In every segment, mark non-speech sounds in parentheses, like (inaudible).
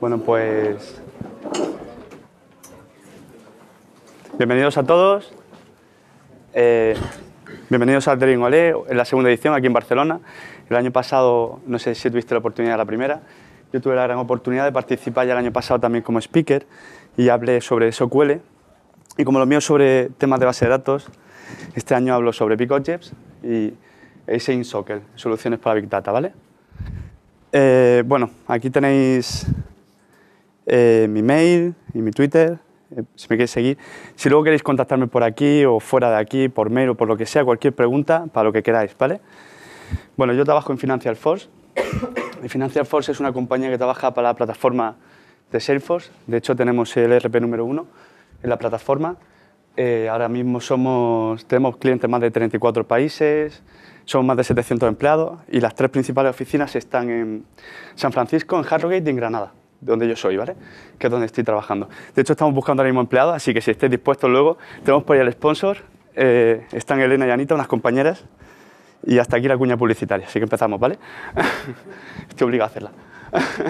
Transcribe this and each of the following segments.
Bueno, pues... Bienvenidos a todos. Eh, bienvenidos al Dream Olé, en la segunda edición aquí en Barcelona. El año pasado, no sé si tuviste la oportunidad de la primera, yo tuve la gran oportunidad de participar ya el año pasado también como speaker y hablé sobre SQL. Y como lo mío sobre temas de base de datos, este año hablo sobre Big y Async Soccer, soluciones para Big Data, ¿vale? Eh, bueno, aquí tenéis eh, mi mail y mi Twitter, eh, si me queréis seguir. Si luego queréis contactarme por aquí o fuera de aquí, por mail o por lo que sea, cualquier pregunta, para lo que queráis, ¿vale? Bueno, yo trabajo en Financial Force. (coughs) y Financial Force es una compañía que trabaja para la plataforma de Salesforce. De hecho, tenemos el e RP número uno en la plataforma. Eh, ahora mismo somos, tenemos clientes en más de 34 países, somos más de 700 empleados y las tres principales oficinas están en San Francisco, en Harrogate y en Granada donde yo soy, ¿vale? Que es donde estoy trabajando. De hecho, estamos buscando ahora mismo empleado, así que si estés dispuesto luego, tenemos por ahí el sponsor, eh, están Elena y Anita, unas compañeras, y hasta aquí la cuña publicitaria, así que empezamos, ¿vale? (laughs) estoy obligado a hacerla.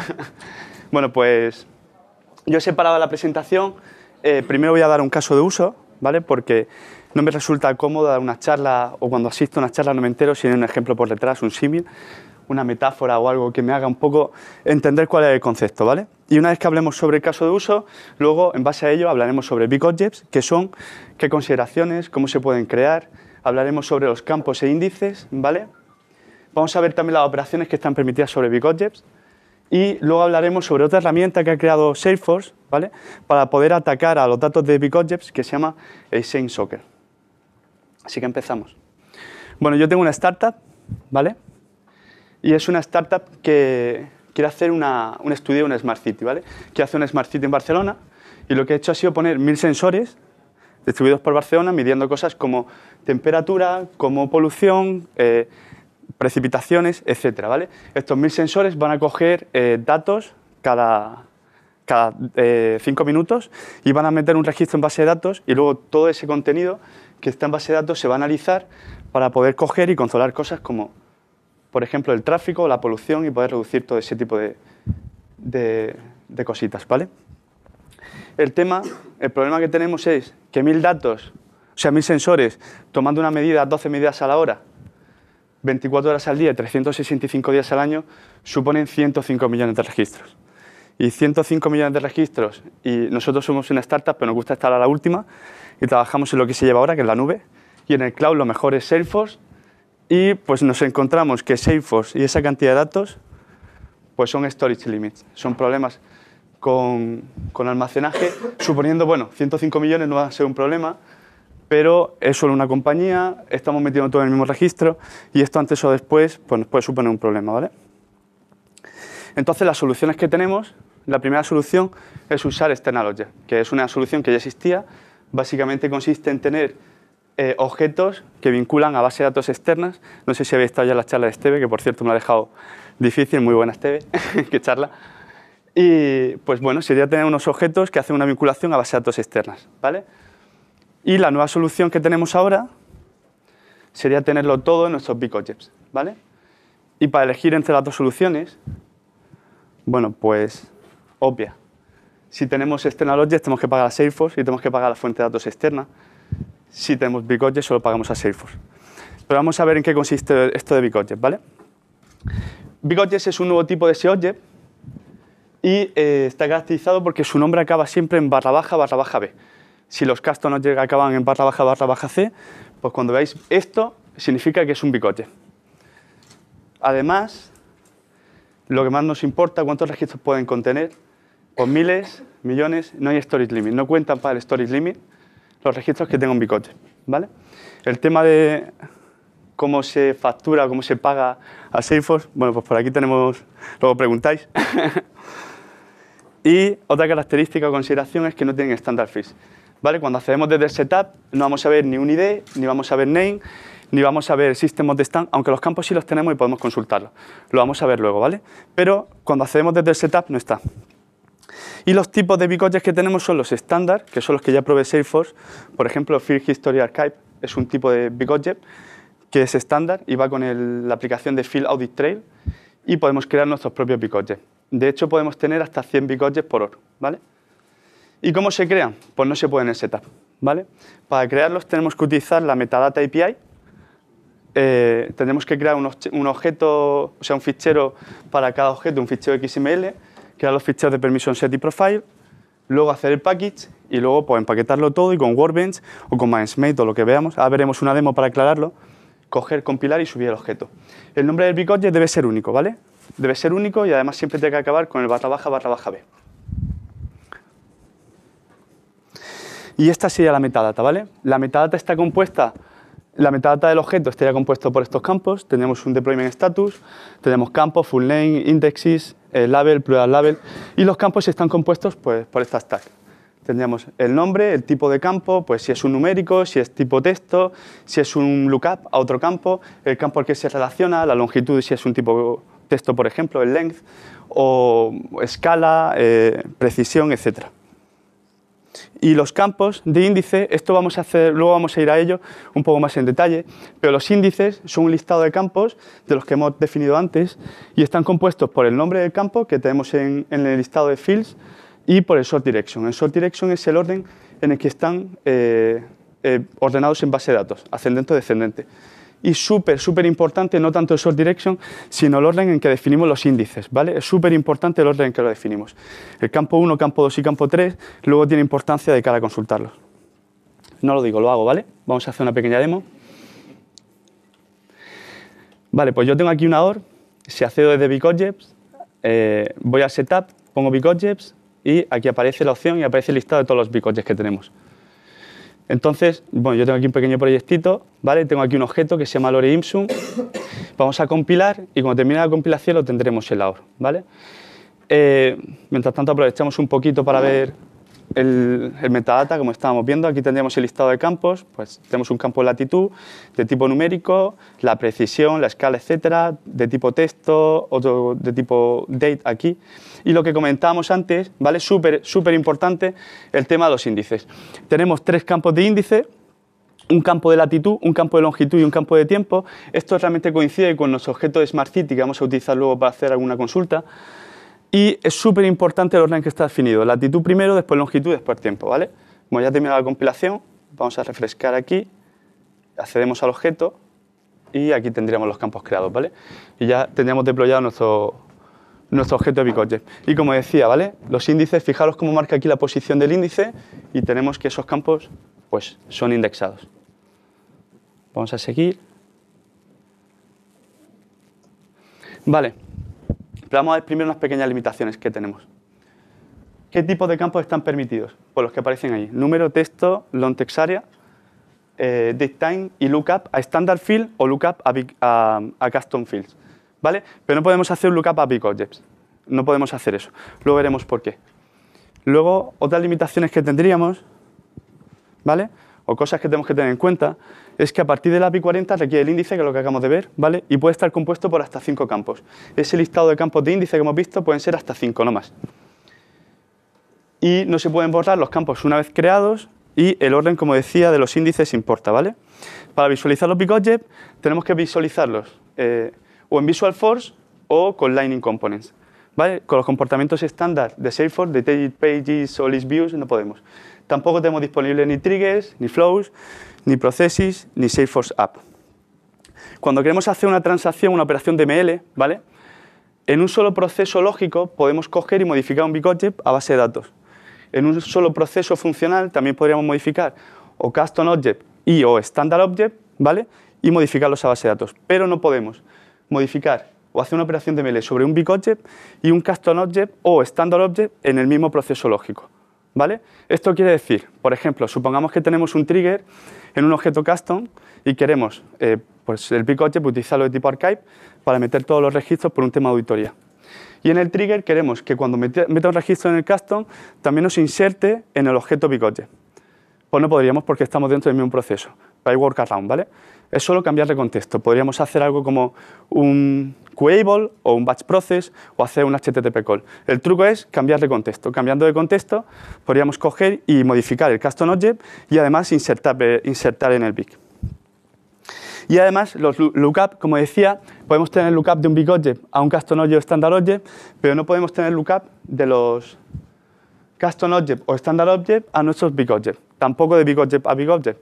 (laughs) bueno, pues yo he separado la presentación, eh, primero voy a dar un caso de uso, ¿vale? Porque no me resulta cómodo dar una charla, o cuando asisto a una charla no me entero si hay un ejemplo por detrás, un símil, una metáfora o algo que me haga un poco entender cuál es el concepto, ¿vale? Y una vez que hablemos sobre el caso de uso, luego en base a ello hablaremos sobre Big Objects, qué son, qué consideraciones, cómo se pueden crear, hablaremos sobre los campos e índices, ¿vale? Vamos a ver también las operaciones que están permitidas sobre Big Objects y luego hablaremos sobre otra herramienta que ha creado Salesforce, ¿vale? Para poder atacar a los datos de Big Objects que se llama soccer Así que empezamos. Bueno, yo tengo una startup, ¿vale? y es una startup que quiere hacer un estudio de una Smart City, ¿vale? Que hace una Smart City en Barcelona y lo que ha hecho ha sido poner mil sensores distribuidos por Barcelona midiendo cosas como temperatura, como polución, eh, precipitaciones, etcétera, ¿vale? Estos mil sensores van a coger eh, datos cada, eh, cinco minutos y van a meter un registro en base de datos y luego todo ese contenido que está en base de datos se va a analizar para poder coger y controlar cosas como por ejemplo, el tráfico, la polución y poder reducir todo ese tipo de, cositas, ¿vale? El tema, el problema que tenemos es que mil datos, o sea, mil sensores, tomando una medida, 12 medidas a la hora, 24 horas al día, 365 días al año, suponen 105 millones de registros. Y 105 millones de registros, y nosotros somos una startup, pero nos gusta estar a la última, y trabajamos en lo que se lleva ahora, que es la nube, y en el cloud lo mejor es Salesforce, y pues nos encontramos que Salesforce y esa cantidad de datos pues son storage limits, son problemas con, con almacenaje, suponiendo, bueno, 105 millones no va a ser un problema, pero es solo una compañía, estamos metiendo todo en el mismo registro y esto antes o después pues, nos puede suponer un problema, ¿vale? Entonces las soluciones que tenemos, la primera solución es usar este que es una solución que ya existía, básicamente consiste en tener eh, objetos que vinculan a base de datos externas. No sé si habéis estado ya en la charla de Esteve, que por cierto me ha dejado difícil. Muy buena Esteve, (laughs) qué charla. Y pues bueno, sería tener unos objetos que hacen una vinculación a base de datos externas. ¿vale? Y la nueva solución que tenemos ahora sería tenerlo todo en nuestros big objects. ¿vale? Y para elegir entre las dos soluciones, bueno, pues obvia. Si tenemos external objects, tenemos que pagar a Salesforce y tenemos que pagar la fuente de datos externa si tenemos Bigotes, solo pagamos a Salesforce. Pero vamos a ver en qué consiste esto de Bigotes, ¿vale? es un nuevo tipo de SEO y eh, está caracterizado porque su nombre acaba siempre en barra baja, barra baja B. Si los castos no llegan, acaban en barra baja, barra baja C, pues cuando veáis esto, significa que es un Bigote. Además, lo que más nos importa, cuántos registros pueden contener, con pues miles, millones, no hay storage limit, no cuentan para el storage limit, los registros que tengo en Bicote. ¿vale? El tema de cómo se factura, cómo se paga a Salesforce, bueno, pues por aquí tenemos, luego preguntáis. (laughs) y otra característica o consideración es que no tienen standard fees. ¿vale? Cuando hacemos desde el setup no vamos a ver ni un ID, ni vamos a ver name, ni vamos a ver sistemas de stand, aunque los campos sí los tenemos y podemos consultarlos. Lo vamos a ver luego, ¿vale? Pero cuando hacemos desde el setup no está. Y los tipos de bicoches que tenemos son los estándar, que son los que ya provee Salesforce. Por ejemplo, Field History Archive es un tipo de bicoche que es estándar y va con la aplicación de Field Audit Trail y podemos crear nuestros propios bicoches. De hecho, podemos tener hasta 100 bicoches por hora. ¿vale? ¿Y cómo se crean? Pues no se pueden en setup, ¿vale? Para crearlos tenemos que utilizar la metadata API, eh, tenemos que crear un, objeto, o sea, un fichero para cada objeto, un fichero XML, crear los ficheros de permission set y profile, luego hacer el package y luego pues, empaquetarlo todo y con Workbench o con MindSmate o lo que veamos, ahora veremos una demo para aclararlo, coger, compilar y subir el objeto. El nombre del big debe ser único, ¿vale? Debe ser único y además siempre tiene que acabar con el barra baja barra baja B. Y esta sería la metadata, ¿vale? La metadata está compuesta, la metadata del objeto estaría compuesto por estos campos, tenemos un deployment status, tenemos campos, full name, indexes, el eh, label, plural label, y los campos están compuestos pues, por estas tags. Tendríamos el nombre, el tipo de campo, pues si es un numérico, si es tipo texto, si es un lookup a otro campo, el campo al que se relaciona, la longitud, si es un tipo texto, por ejemplo, el length, o escala, eh, precisión, etcétera y los campos de índice, esto vamos a hacer, luego vamos a ir a ello un poco más en detalle, pero los índices son un listado de campos de los que hemos definido antes y están compuestos por el nombre del campo que tenemos en, el listado de fields y por el sort direction. El sort direction es el orden en el que están eh, eh, ordenados en base de datos, ascendente o descendente y súper, súper importante, no tanto el sort direction, sino el orden en que definimos los índices, ¿vale? Es súper importante el orden en que lo definimos. El campo 1, campo 2 y campo 3 luego tiene importancia de cara a consultarlos. No lo digo, lo hago, ¿vale? Vamos a hacer una pequeña demo. Vale, pues yo tengo aquí una OR, si accedo desde Big eh, voy a Setup, pongo Big y aquí aparece la opción y aparece el listado de todos los Big que tenemos. Entonces, bueno, yo tengo aquí un pequeño proyectito, ¿vale? Tengo aquí un objeto que se llama Lore Imsum. Vamos a compilar y cuando termine la compilación lo tendremos en la OR, ¿vale? Eh, mientras tanto aprovechamos un poquito para ver el, metadata, como estábamos viendo, aquí tendríamos el listado de campos, pues tenemos un campo de latitud de tipo numérico, la precisión, la escala, etcétera, de tipo texto, otro de tipo date aquí. Y lo que comentábamos antes, ¿vale? Súper, importante, el tema de los índices. Tenemos tres campos de índice, un campo de latitud, un campo de longitud y un campo de tiempo. Esto realmente coincide con los objetos de Smart City que vamos a utilizar luego para hacer alguna consulta. Y es súper importante el orden que está definido. Latitud primero, después longitud, después tiempo, ¿vale? Como ya he terminado la compilación, vamos a refrescar aquí, accedemos al objeto y aquí tendríamos los campos creados, ¿vale? Y ya tendríamos deployado nuestro, nuestro objeto de Y como decía, ¿vale? Los índices, fijaros cómo marca aquí la posición del índice y tenemos que esos campos pues son indexados. Vamos a seguir. Vale vamos a ver primero unas pequeñas limitaciones que tenemos. ¿Qué tipo de campos están permitidos? Pues los que aparecen ahí. Número, texto, long text area, eh, date time y lookup a standard field o lookup a, a, custom fields. ¿Vale? Pero no podemos hacer lookup a big objects. No podemos hacer eso. Luego veremos por qué. Luego, otras limitaciones que tendríamos, ¿vale? O cosas que tenemos que tener en cuenta, es que a partir de la API 40 requiere el índice, que es lo que acabamos de ver, ¿vale? Y puede estar compuesto por hasta 5 campos. Ese listado de campos de índice que hemos visto pueden ser hasta 5, no más. Y no se pueden borrar los campos una vez creados y el orden, como decía, de los índices importa, ¿vale? Para visualizar los big tenemos que visualizarlos eh, o en Visual Force o con Lightning Components. ¿Vale? Con los comportamientos estándar de Salesforce, de Pages o List Views, no podemos. Tampoco tenemos disponibles ni triggers, ni flows, ni Processes, ni Salesforce App. Cuando queremos hacer una transacción, una operación de ML, ¿vale? En un solo proceso lógico podemos coger y modificar un big a base de datos. En un solo proceso funcional también podríamos modificar o custom object y o standard object, ¿vale? Y modificarlos a base de datos. Pero no podemos modificar o hacer una operación de ML sobre un big y un custom object o standard object en el mismo proceso lógico. ¿Vale? Esto quiere decir, por ejemplo, supongamos que tenemos un trigger en un objeto custom y queremos, eh, pues el picote pues, utilizarlo de tipo archive para meter todos los registros por un tema de auditoría. Y en el trigger queremos que cuando meta un registro en el custom también nos inserte en el objeto pick Pues no podríamos porque estamos dentro del mismo proceso. hay workaround, ¿vale? Es solo cambiar de contexto. Podríamos hacer algo como un, o un batch process o hacer un HTTP call. El truco es cambiar de contexto. Cambiando de contexto, podríamos coger y modificar el custom object y además insertar, eh, insertar en el big. Y además, los lookup, como decía, podemos tener lookup de un big object a un custom object o standard object, pero no podemos tener lookup de los custom object o standard object a nuestros big object, tampoco de big object a big object.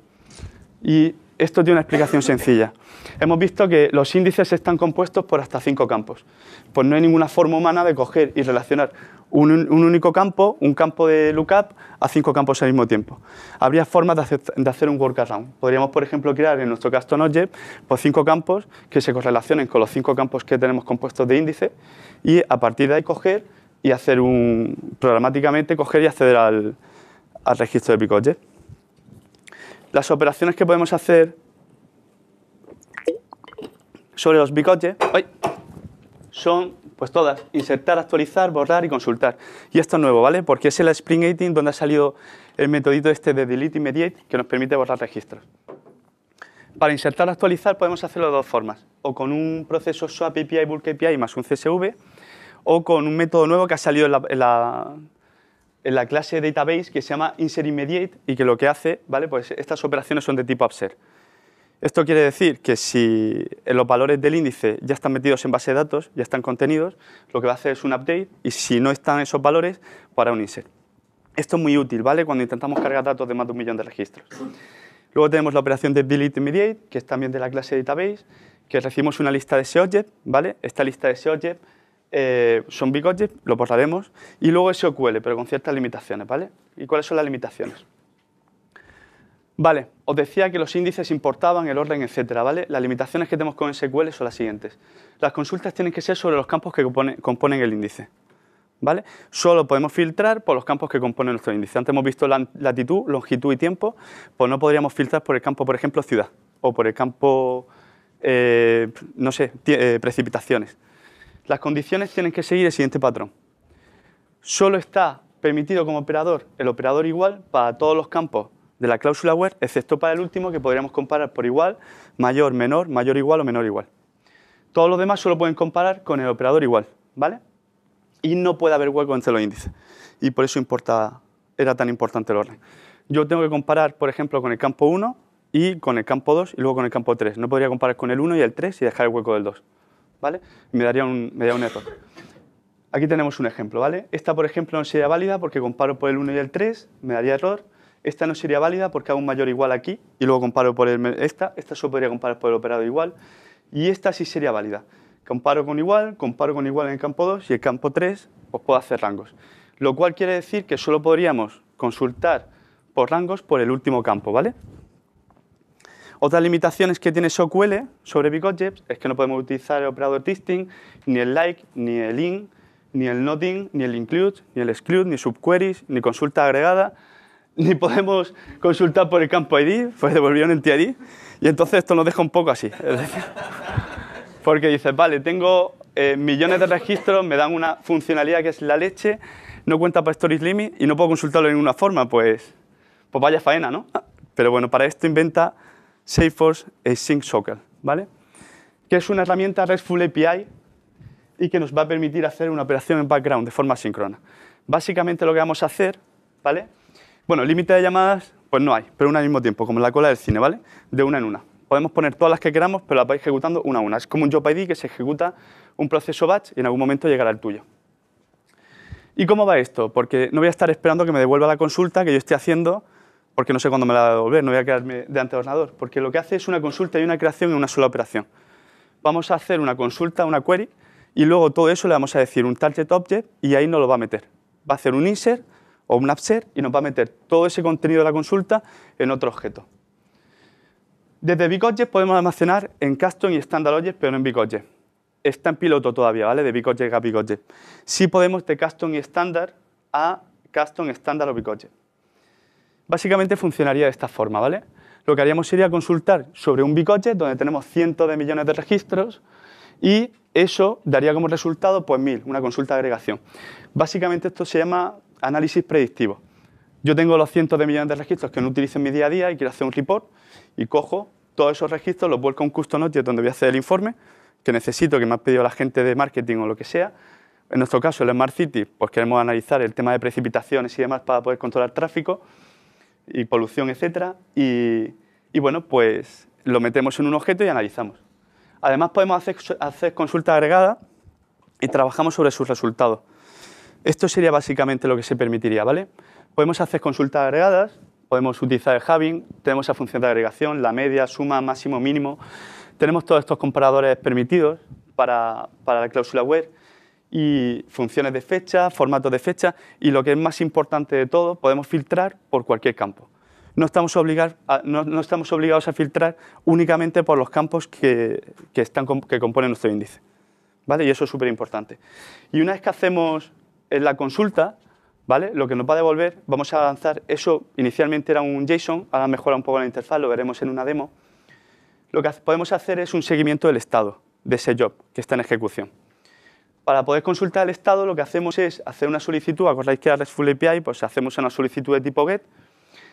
Esto tiene una explicación sencilla. Hemos visto que los índices están compuestos por hasta cinco campos. Pues no hay ninguna forma humana de coger y relacionar un, único campo, un campo de lookup, a cinco campos al mismo tiempo. Habría formas de hacer, un workaround. Podríamos, por ejemplo, crear en nuestro caso Object por pues cinco campos que se correlacionen con los cinco campos que tenemos compuestos de índice y a partir de ahí coger y hacer un, programáticamente, coger y acceder al, al registro de PicoJet las operaciones que podemos hacer sobre los bicoches son pues todas, insertar, actualizar, borrar y consultar. Y esto es nuevo, ¿vale? Porque es el Spring 18 donde ha salido el metodito este de delete Immediate que nos permite borrar registros. Para insertar o actualizar podemos hacerlo de dos formas, o con un proceso Swap API, Bulk API más un CSV, o con un método nuevo que ha salido en la en la clase database que se llama insert immediate y que lo que hace, ¿vale? Pues estas operaciones son de tipo Upset. Esto quiere decir que si los valores del índice ya están metidos en base de datos, ya están contenidos, lo que va a hacer es un update y si no están esos valores, para un insert. Esto es muy útil, ¿vale? Cuando intentamos cargar datos de más de un millón de registros. Luego tenemos la operación de delete immediate, que es también de la clase database, que recibimos una lista de ese ¿vale? Esta lista de ese object eh, son Big lo portaremos y luego SQL, pero con ciertas limitaciones, ¿vale? ¿Y cuáles son las limitaciones? Vale, os decía que los índices importaban el orden, etcétera, ¿vale? Las limitaciones que tenemos con SQL son las siguientes. Las consultas tienen que ser sobre los campos que componen el índice, ¿vale? Solo podemos filtrar por los campos que componen nuestro índice. Antes hemos visto latitud, longitud y tiempo, pues no podríamos filtrar por el campo, por ejemplo, ciudad, o por el campo, eh, no sé, eh, precipitaciones. Las condiciones tienen que seguir el siguiente patrón. Solo está permitido como operador el operador igual para todos los campos de la cláusula where, excepto para el último que podríamos comparar por igual, mayor, menor, mayor igual o menor igual. Todos los demás solo pueden comparar con el operador igual, ¿vale? Y no puede haber hueco entre los índices. Y por eso importa, era tan importante el orden. Yo tengo que comparar, por ejemplo, con el campo 1 y con el campo 2 y luego con el campo 3. No podría comparar con el 1 y el 3 y dejar el hueco del 2. ¿vale? me daría un, error. Aquí tenemos un ejemplo, ¿vale? Esta, por ejemplo, no sería válida porque comparo por el 1 y el 3, me daría error. Esta no sería válida porque hago un mayor igual aquí y luego comparo por Esta, esta solo podría comparar por el operado igual. Y esta sí sería válida. Comparo con igual, comparo con igual en el campo 2 y el campo 3, os puedo hacer rangos. Lo cual quiere decir que solo podríamos consultar por rangos por el último campo, ¿vale? Otras limitaciones que tiene SQL sobre Big es que no podemos utilizar el operador distinct, ni el like, ni el in, ni el in, ni el include, ni el exclude, ni subqueries, ni consulta agregada, (laughs) ni podemos consultar por el campo ID, pues devolvieron un TID, y entonces esto nos deja un poco así. (laughs) porque dices, vale, tengo eh, millones de registros, me dan una funcionalidad que es la leche, no cuenta para Stories Limit y no puedo consultarlo de ninguna forma, pues, pues vaya faena, ¿no? Pero bueno, para esto inventa Salesforce Sync socket, ¿vale? Que es una herramienta RESTful API y que nos va a permitir hacer una operación en background de forma síncrona. Básicamente lo que vamos a hacer, ¿vale? Bueno, límite de llamadas, pues no hay, pero una al mismo tiempo, como en la cola del cine, ¿vale? De una en una. Podemos poner todas las que queramos, pero las va ejecutando una a una. Es como un job ID que se ejecuta un proceso batch y en algún momento llegará el tuyo. ¿Y cómo va esto? Porque no voy a estar esperando que me devuelva la consulta que yo estoy haciendo porque no sé cuándo me la va a devolver, no voy a quedarme de del ordenador, porque lo que hace es una consulta y una creación en una sola operación. Vamos a hacer una consulta, una query, y luego todo eso le vamos a decir un target object y ahí nos lo va a meter. Va a hacer un insert o un upsert y nos va a meter todo ese contenido de la consulta en otro objeto. Desde BigObject podemos almacenar en custom y standard object, pero no en object. Está en piloto todavía, ¿vale? De BigObject a BigObject. Sí podemos de custom y standard a custom, standard o object. Básicamente funcionaría de esta forma, ¿vale? Lo que haríamos sería consultar sobre un bicoche donde tenemos cientos de millones de registros y eso daría como resultado pues mil, una consulta de agregación. Básicamente esto se llama análisis predictivo. Yo tengo los cientos de millones de registros que no utilizo en mi día a día y quiero hacer un report y cojo todos esos registros, los vuelco a un custom object donde voy a hacer el informe que necesito, que me ha pedido la gente de marketing o lo que sea. En nuestro caso, el Smart City, pues queremos analizar el tema de precipitaciones y demás para poder controlar tráfico y polución, etcétera, Y, bueno, pues lo metemos en un objeto y analizamos. Además podemos hacer, hacer consulta agregada y trabajamos sobre sus resultados. Esto sería básicamente lo que se permitiría, ¿vale? Podemos hacer consultas agregadas, podemos utilizar el Having, tenemos la función de agregación, la media, suma, máximo, mínimo. Tenemos todos estos comparadores permitidos para, para la cláusula web y funciones de fecha, formato de fecha y lo que es más importante de todo, podemos filtrar por cualquier campo. No estamos, obligados a filtrar únicamente por los campos que, componen nuestro índice. ¿Vale? Y eso es súper importante. Y una vez que hacemos eh, la consulta, ¿vale? Lo que nos va a devolver, vamos a lanzar, eso inicialmente era un JSON, ahora mejora un poco la interfaz, lo veremos en una demo. Lo que podemos hacer es un seguimiento del estado de ese job que está en ejecución para poder consultar el estado lo que hacemos es hacer una solicitud, acordáis que la RESTful API, pues hacemos una solicitud de tipo GET.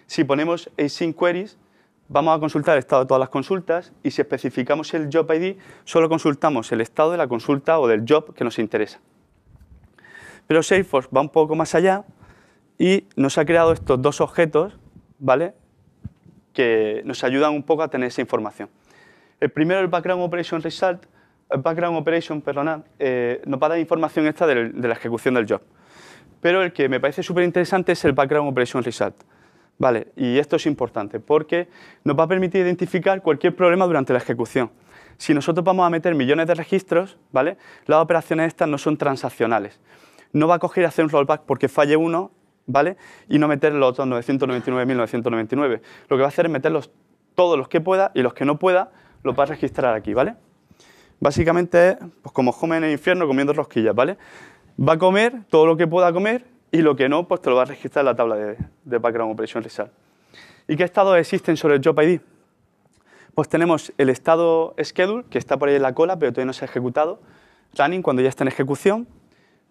Si ponemos async queries, vamos a consultar el estado de todas las consultas y si especificamos el job ID, solo consultamos el estado de la consulta o del job que nos interesa. Pero Salesforce va un poco más allá y nos ha creado estos dos objetos, ¿vale? Que nos ayudan un poco a tener esa información. El primero, el Background Operation Result, Background Operation, perdonad, eh, nos va a dar información esta de la ejecución del job. Pero el que me parece súper interesante es el Background Operation Result. Vale, y esto es importante porque nos va a permitir identificar cualquier problema durante la ejecución. Si nosotros vamos a meter millones de registros, ¿vale? las operaciones estas no son transaccionales. No va a coger y hacer un rollback porque falle uno ¿vale? y no meter los otros 999.999. Lo que va a hacer es meterlos todos los que pueda y los que no pueda los va a registrar aquí. ¿vale? básicamente pues, como joven en el infierno comiendo rosquillas, ¿vale? Va a comer todo lo que pueda comer y lo que no, pues te lo va a registrar en la tabla de, de Background Operation Result. ¿Y qué estados existen sobre el Job ID? Pues tenemos el estado Schedule, que está por ahí en la cola, pero todavía no se ha ejecutado. Running, cuando ya está en ejecución.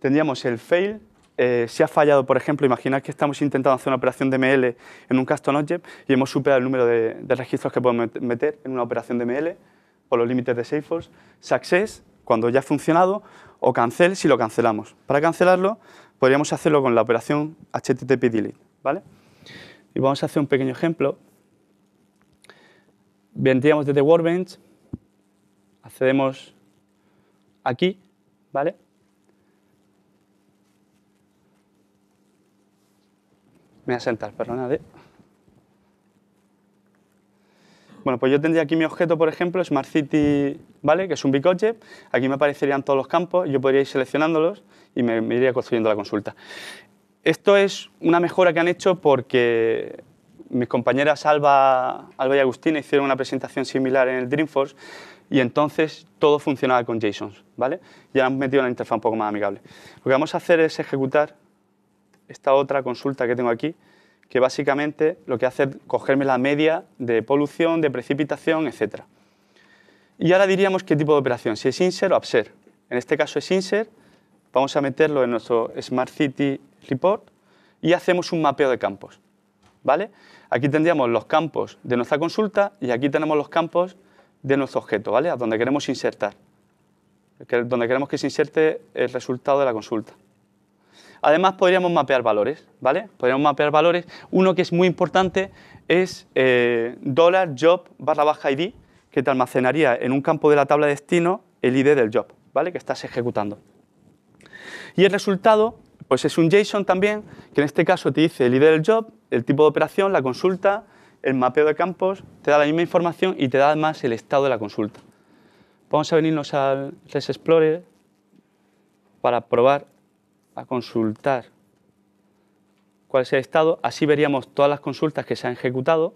Tendríamos el Fail, eh, si ha fallado, por ejemplo, imagina que estamos intentando hacer una operación de ML en un custom object y hemos superado el número de, de registros que podemos meter en una operación de ML o los límites de Salesforce, Success, cuando ya ha funcionado, o Cancel si lo cancelamos. Para cancelarlo podríamos hacerlo con la operación HTTP Delete, ¿vale? Y vamos a hacer un pequeño ejemplo. Vendríamos desde Workbench, accedemos aquí, ¿vale? Me voy a sentar, perdona, ¿eh? Bueno, pues yo tendría aquí mi objeto, por ejemplo, Smart City, ¿vale? Que es un bicoche. Aquí me aparecerían todos los campos, yo podría ir seleccionándolos y me, iría construyendo la consulta. Esto es una mejora que han hecho porque mis compañeras Alba, Alba y Agustina hicieron una presentación similar en el Dreamforce y entonces todo funcionaba con JSON, ¿vale? Ya han metido una interfaz un poco más amigable. Lo que vamos a hacer es ejecutar esta otra consulta que tengo aquí, que básicamente lo que hace es cogerme la media de polución, de precipitación, etc. Y ahora diríamos qué tipo de operación, si es insert o absert. En este caso es insert, vamos a meterlo en nuestro Smart City Report y hacemos un mapeo de campos. ¿vale? Aquí tendríamos los campos de nuestra consulta y aquí tenemos los campos de nuestro objeto, ¿vale? a donde queremos insertar, donde queremos que se inserte el resultado de la consulta. Además, podríamos mapear valores, ¿vale? Podríamos mapear valores. Uno que es muy importante es eh, job barra baja ID, que te almacenaría en un campo de la tabla de destino el ID del job, ¿vale? Que estás ejecutando. Y el resultado, pues es un JSON también, que en este caso te dice el ID del job, el tipo de operación, la consulta, el mapeo de campos, te da la misma información y te da además el estado de la consulta. Vamos a venirnos al REST Explorer para probar a consultar cuál es el estado. Así veríamos todas las consultas que se han ejecutado,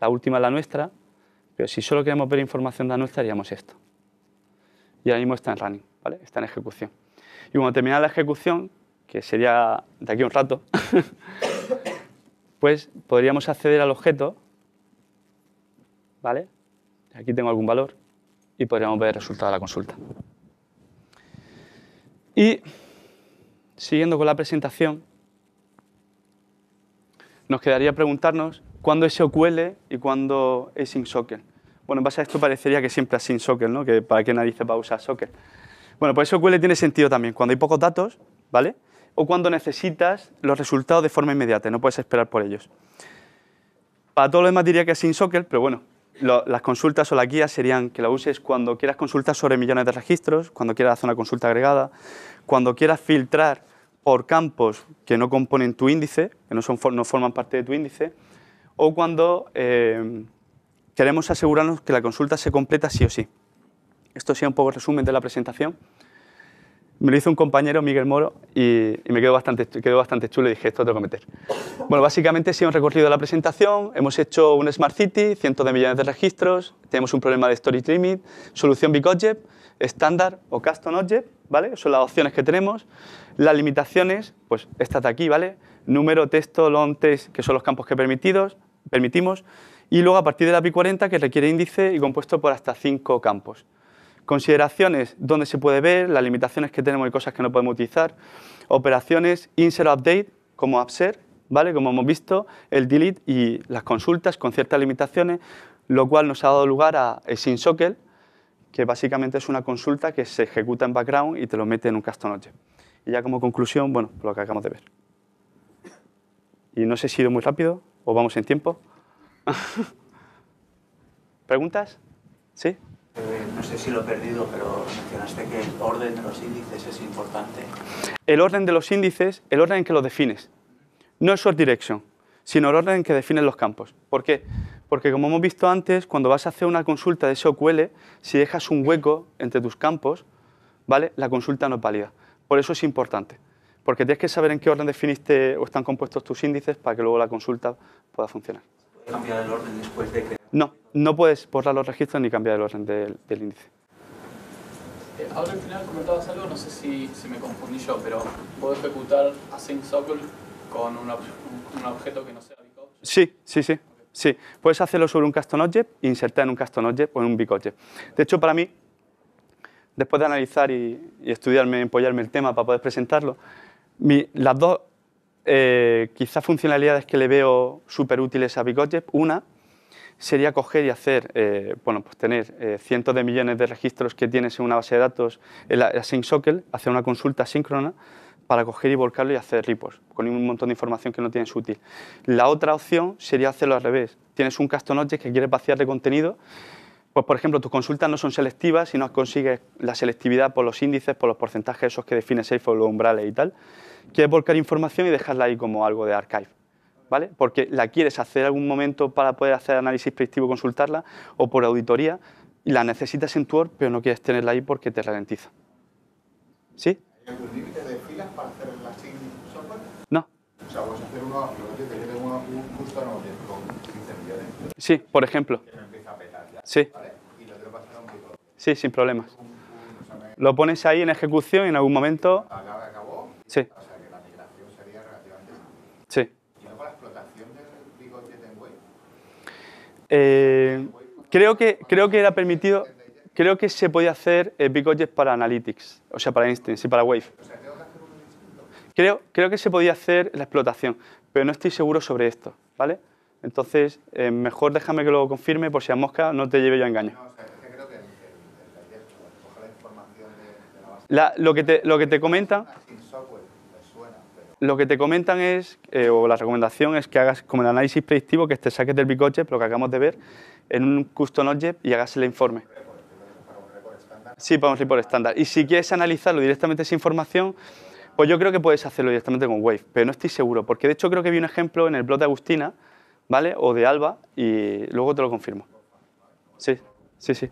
la última la nuestra, pero si solo queremos ver información de la nuestra haríamos esto. Y ahora mismo está en running, ¿vale? está en ejecución. Y cuando termina la ejecución, que sería de aquí a un rato, (coughs) pues podríamos acceder al objeto, ¿vale? Aquí tengo algún valor y podríamos ver el resultado de la consulta. Y Siguiendo con la presentación, nos quedaría preguntarnos cuándo es SQL y cuándo es InSocket. Bueno, en base a esto parecería que siempre es InSocket, ¿no? Que para qué nadie va a usar Socket. Bueno, pues SQL tiene sentido también cuando hay pocos datos, ¿vale? O cuando necesitas los resultados de forma inmediata, no puedes esperar por ellos. Para todo lo demás diría que es InSocket, pero bueno, las consultas o la guía serían que la uses cuando quieras consultas sobre millones de registros, cuando quieras hacer una consulta agregada, cuando quieras filtrar por campos que no componen tu índice, que no, son, no forman parte de tu índice, o cuando eh, queremos asegurarnos que la consulta se completa sí o sí. Esto sea un poco el resumen de la presentación. Me lo hizo un compañero, Miguel Moro, y, me quedó bastante, quedó bastante chulo y dije, esto tengo que meter. Bueno, básicamente si hemos recorrido la presentación, hemos hecho un Smart City, cientos de millones de registros, tenemos un problema de story Limit, solución Big estándar o custom object, ¿vale? Son las opciones que tenemos. Las limitaciones, pues estas de aquí, ¿vale? Número, texto, long, text, que son los campos que permitidos, permitimos. Y luego a partir de la API 40 que requiere índice y compuesto por hasta cinco campos. Consideraciones, dónde se puede ver, las limitaciones que tenemos y cosas que no podemos utilizar. Operaciones, insert update, como upsert, ¿vale? Como hemos visto, el delete y las consultas con ciertas limitaciones, lo cual nos ha dado lugar a SINSOCKEL, que básicamente es una consulta que se ejecuta en background y te lo mete en un custom object. Y ya como conclusión, bueno, lo que acabamos de ver. Y no sé si he sido muy rápido o vamos en tiempo. (laughs) ¿Preguntas? ¿Sí? Eh, no sé si lo he perdido, pero mencionaste que el orden de los índices es importante. El orden de los índices, el orden en que lo defines. No es short direction sino el orden que definen los campos. ¿Por qué? Porque como hemos visto antes, cuando vas a hacer una consulta de SQL, si dejas un hueco entre tus campos, ¿vale? la consulta no es válida. Por eso es importante, porque tienes que saber en qué orden definiste o están compuestos tus índices para que luego la consulta pueda funcionar. cambiar el orden después de que...? No, no puedes borrar los registros ni cambiar el orden del, índice. Eh, ahora al final comentabas algo, no sé si, si me confundí yo, pero puedo ejecutar async SQL con un, objeto que no sea Sí, sí, sí. Sí, puedes hacerlo sobre un custom object insertar en un custom object o en un big De hecho, para mí, después de analizar y, y estudiarme, empollarme el tema para poder presentarlo, las dos eh, quizás funcionalidades que le veo súper útiles a big una sería coger y hacer, eh, bueno, pues tener eh, cientos de millones de registros que tienes en una base de datos, en la, en hacer una consulta síncrona, para coger y volcarlo y hacer repos, con un montón de información que no tienes útil. La otra opción sería hacerlo al revés. Tienes un custom object que quieres vaciar de contenido, pues por ejemplo, tus consultas no son selectivas, y no consigues la selectividad por los índices, por los porcentajes esos que defines Safe o los umbrales y tal. Quieres volcar información y dejarla ahí como algo de archive. ¿Vale? Porque la quieres hacer algún momento para poder hacer análisis predictivo, consultarla, o por auditoría, y la necesitas en tu Word, pero no quieres tenerla ahí porque te ralentiza. ¿Sí? un límite de filas para hacer la sin software? No. O sea, puedes hacer uno yo que yo tengo un justo con 15 millones. Sí, por ejemplo. Que empieza a petar ya. Sí. ¿vale? Y lo tengo hacer a un pico. Sí, sin problemas. Lo pones ahí en ejecución y en algún momento... Acaba, acabó. Sí. O sea, que la migración sería relativamente Sí. ¿Y luego la explotación del pico de Wave? Eh, creo, que, creo que era permitido creo que se podía hacer eh, Big Object para Analytics, o sea, para Instance y para Wave. creo, creo que se podía hacer la explotación, pero no estoy seguro sobre esto, ¿vale? Entonces, eh, mejor déjame que lo confirme por si a mosca no te lleve yo a engaño. la lo que te, lo que te comentan... Lo que te comentan es, eh, o la recomendación es que hagas como el análisis predictivo, que te saques del Big lo que acabamos de ver, en un Custom Object y hagas el informe. Sí, podemos ir por estándar. Y si quieres analizarlo directamente esa información, pues yo creo que puedes hacerlo directamente con Wave, pero no estoy seguro, porque de hecho creo que vi un ejemplo en el blog de Agustina, ¿vale? O de Alba, y luego te lo confirmo. Sí, sí, sí.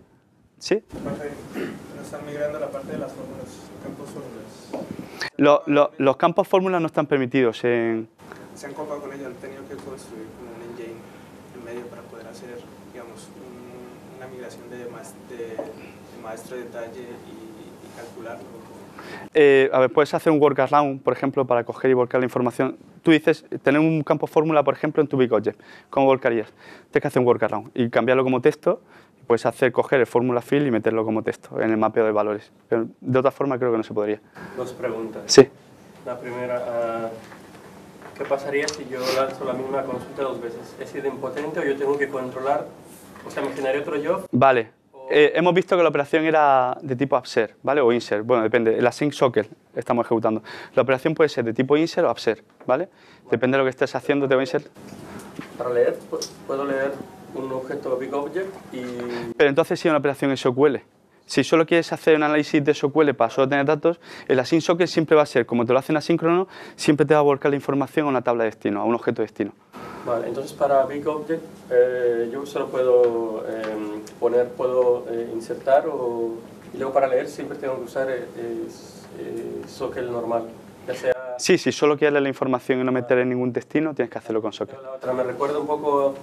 ¿Sí? están migrando la parte de las fórmulas, campos fórmulas. los campos fórmulas no están permitidos en... Se han copado con ellos, han tenido que construir un engine en medio para poder hacer, digamos, una migración de, más de maestro de detalle y, calcularlo? Eh, a ver, puedes hacer un workaround, por ejemplo, para coger y volcar la información. Tú dices, tener un campo fórmula, por ejemplo, en tu Big Object. ¿Cómo volcarías? Tienes que hacer un workaround y cambiarlo como texto. puedes hacer, coger el fórmula field y meterlo como texto en el mapeo de valores. Pero de otra forma creo que no se podría. Dos preguntas. Sí. La primera, ah, ¿qué pasaría si yo lanzo la misma consulta dos veces? ¿Es impotente o yo tengo que controlar? O sea, me generaría otro yo. Vale. Eh, hemos visto que la operación era de tipo upser, ¿vale? O insert, bueno, depende. La sync socket estamos ejecutando. La operación puede ser de tipo insert o upser, ¿vale? Depende de lo que estés haciendo, te insert. Para leer, puedo leer un objeto big object y... Pero entonces sí una operación SQL. Si solo quieres hacer un análisis de SQL para solo tener datos, el socket siempre va a ser, como te lo hacen asíncrono, siempre te va a volcar la información a una tabla de destino, a un objeto de destino. Vale, entonces para BigObject eh, yo solo puedo em, poner, puedo eh, insertar y luego para leer siempre tengo que usar eh, SQL normal, ya sea Sí, si solo quieres la información y no meter en ningún destino, tienes que hacerlo con Socket. otra me recuerda un poco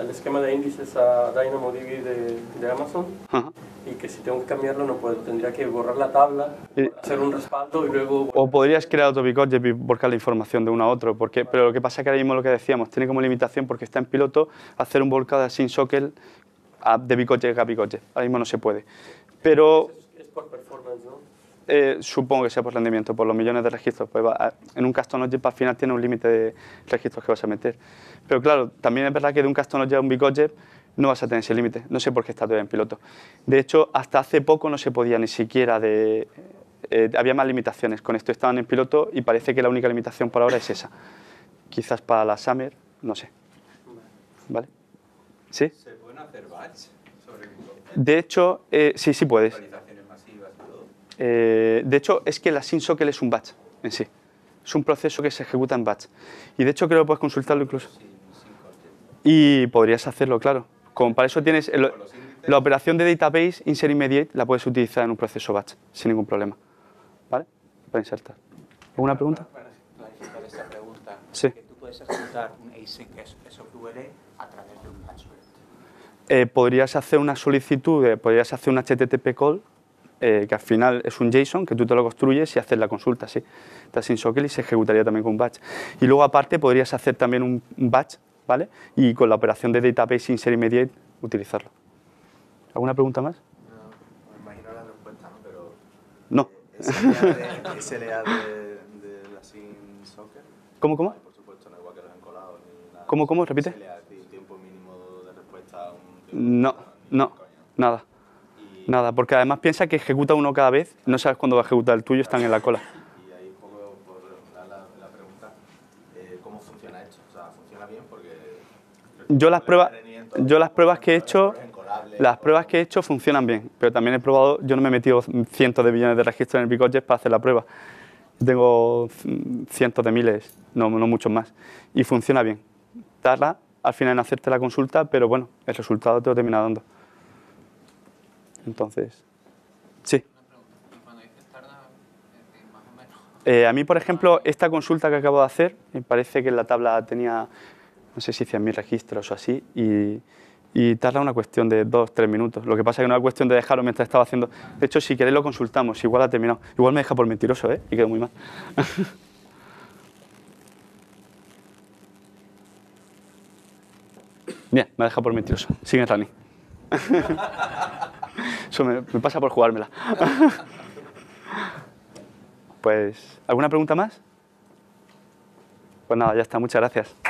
el esquema de índices a DynamoDB de, Amazon. Y que si tengo que cambiarlo no tendría que borrar la tabla, hacer un respaldo y luego... O podrías crear otro y volcar la información de uno a otro, porque, pero lo que pasa es que ahora mismo lo que decíamos, tiene como limitación porque está en piloto hacer un volcado sin socket de Bicoche a Bicoche, ahora mismo no se puede. Pero... Es por performance, ¿no? Eh, supongo que sea por rendimiento, por los millones de registros. Pues en un object al final tiene un límite de registros que vas a meter. Pero claro, también es verdad que de un object a un object no vas a tener ese límite. No sé por qué está todavía en piloto. De hecho, hasta hace poco no se podía ni siquiera de... Eh, había más limitaciones. Con esto estaban en piloto y parece que la única limitación por ahora es esa. Quizás para la Summer, no sé. ¿Vale? ¿Sí? ¿Se pueden hacer batch? De hecho, eh, sí, sí puedes. Eh, de hecho, es que la que es un batch en sí. Es un proceso que se ejecuta en batch. Y de hecho creo que puedes consultarlo incluso. Y podrías hacerlo, claro. como para eso tienes la operación de database insert immediate, la puedes utilizar en un proceso batch sin ningún problema. ¿Vale? Para insertar. ¿Alguna pregunta? Para, clarificar esta pregunta, sí. ¿tú puedes ejecutar un a través de un batch? Eh, podrías hacer una solicitud, podrías hacer un HTTP call eh, que al final es un JSON que tú te lo construyes y haces la consulta, sí. está sin socket y se ejecutaría también con un batch. Y luego aparte podrías hacer también un batch, ¿vale? Y con la operación de database insert immediate utilizarlo. ¿Alguna pregunta más? No, me imagino la respuesta, Pero, no. Eh, SLA de, la ¿Cómo, cómo? Por supuesto, no igual que ¿Cómo, cómo? Repite. SLA, tiempo mínimo de respuesta. Un no, no, nada. Nada, porque además piensa que ejecuta uno cada vez, no sabes cuándo va a ejecutar el tuyo, están en la cola. (laughs) Y ahí la, pregunta, eh, ¿cómo funciona esto? ¿funciona bien? Yo las pruebas, yo las pruebas que he hecho... Las pruebas que he hecho funcionan bien, pero también he probado, yo no me he metido cientos de billones de registros en el Bitcoin para hacer la prueba. tengo cientos de miles, no, no muchos más, y funciona bien. Tarda al final en hacerte la consulta, pero bueno, el resultado te lo termina dando. Entonces, sí. Este, eh, a mí, por ejemplo, esta consulta que acabo de hacer, me parece que en la tabla tenía, no sé si 100.000 registros o así, y, tarda una cuestión de 2-3 minutos. Lo que pasa es que no es cuestión de dejarlo mientras estaba haciendo. De hecho, si queréis lo consultamos, igual ha terminado. Igual me deja por mentiroso, ¿eh? Y quedo muy mal. (laughs) Bien, me deja por mentiroso. Sigue, Rani. (laughs) Eso me, pasa por jugármela. (laughs) pues, ¿alguna pregunta más? Pues nada, ya está. Muchas gracias.